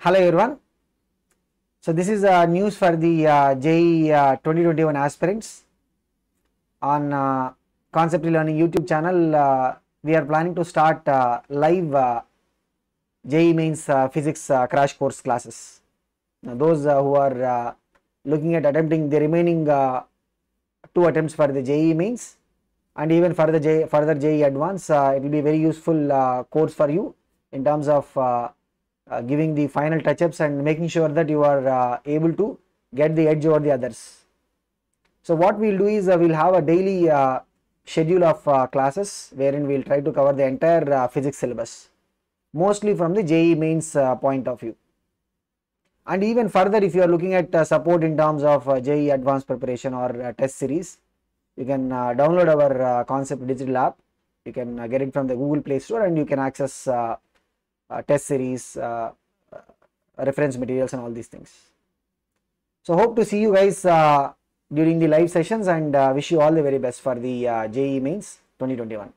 Hello everyone. So this is uh, news for the uh, JE uh, 2021 aspirants on uh, Concept Learning YouTube channel. Uh, we are planning to start uh, live uh, JE mains uh, physics uh, crash course classes. Now, those who are looking at attempting the remaining two attempts for the JE mains and even for the JE, further JE advance, it will be very useful course for you in terms of uh, giving the final touch-ups and making sure that you are uh, able to get the edge over the others. So what we'll do is uh, we'll have a daily uh, schedule of uh, classes wherein we'll try to cover the entire uh, physics syllabus, mostly from the JE mains point of view. And even further, if you are looking at support in terms of JE advanced preparation or test series, you can download our concept digital app. You can get it from the Google Play Store and you can access uh, test series, uh, uh, reference materials and all these things. So hope to see you guys during the live sessions and wish you all the very best for the JE mains 2021.